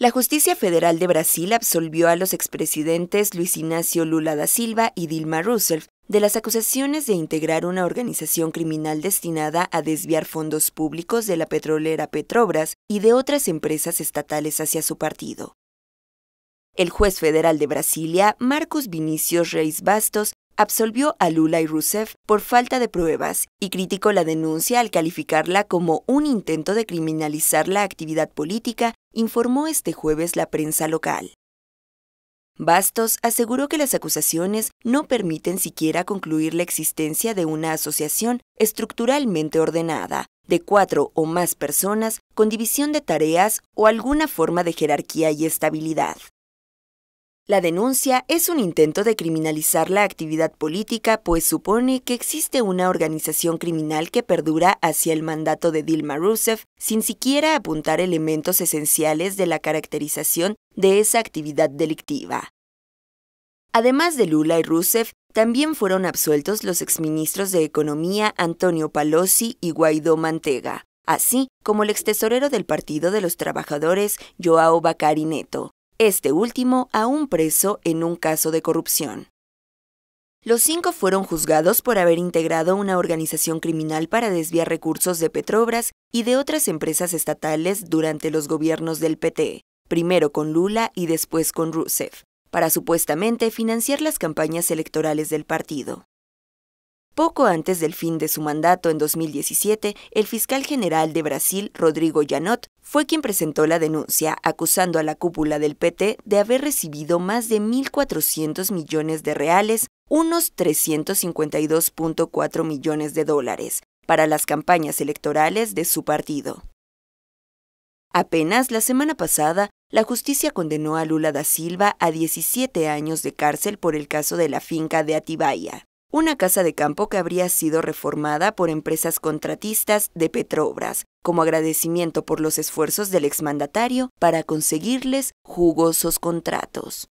La justicia federal de Brasil absolvió a los expresidentes Luis Ignacio Lula da Silva y Dilma Rousseff de las acusaciones de integrar una organización criminal destinada a desviar fondos públicos de la petrolera Petrobras y de otras empresas estatales hacia su partido. El juez federal de Brasilia, Marcos Vinicius Reis Bastos, absolvió a Lula y Rousseff por falta de pruebas y criticó la denuncia al calificarla como un intento de criminalizar la actividad política, informó este jueves la prensa local. Bastos aseguró que las acusaciones no permiten siquiera concluir la existencia de una asociación estructuralmente ordenada, de cuatro o más personas con división de tareas o alguna forma de jerarquía y estabilidad. La denuncia es un intento de criminalizar la actividad política, pues supone que existe una organización criminal que perdura hacia el mandato de Dilma Rousseff sin siquiera apuntar elementos esenciales de la caracterización de esa actividad delictiva. Además de Lula y Rousseff, también fueron absueltos los exministros de Economía Antonio Palosi y Guaidó Mantega, así como el extesorero del Partido de los Trabajadores, Joao Bacari Neto este último aún preso en un caso de corrupción. Los cinco fueron juzgados por haber integrado una organización criminal para desviar recursos de Petrobras y de otras empresas estatales durante los gobiernos del PT, primero con Lula y después con Rousseff, para supuestamente financiar las campañas electorales del partido. Poco antes del fin de su mandato en 2017, el fiscal general de Brasil, Rodrigo Janot, fue quien presentó la denuncia, acusando a la cúpula del PT de haber recibido más de 1.400 millones de reales, unos 352.4 millones de dólares, para las campañas electorales de su partido. Apenas la semana pasada, la justicia condenó a Lula da Silva a 17 años de cárcel por el caso de la finca de Atibaya una casa de campo que habría sido reformada por empresas contratistas de Petrobras, como agradecimiento por los esfuerzos del exmandatario para conseguirles jugosos contratos.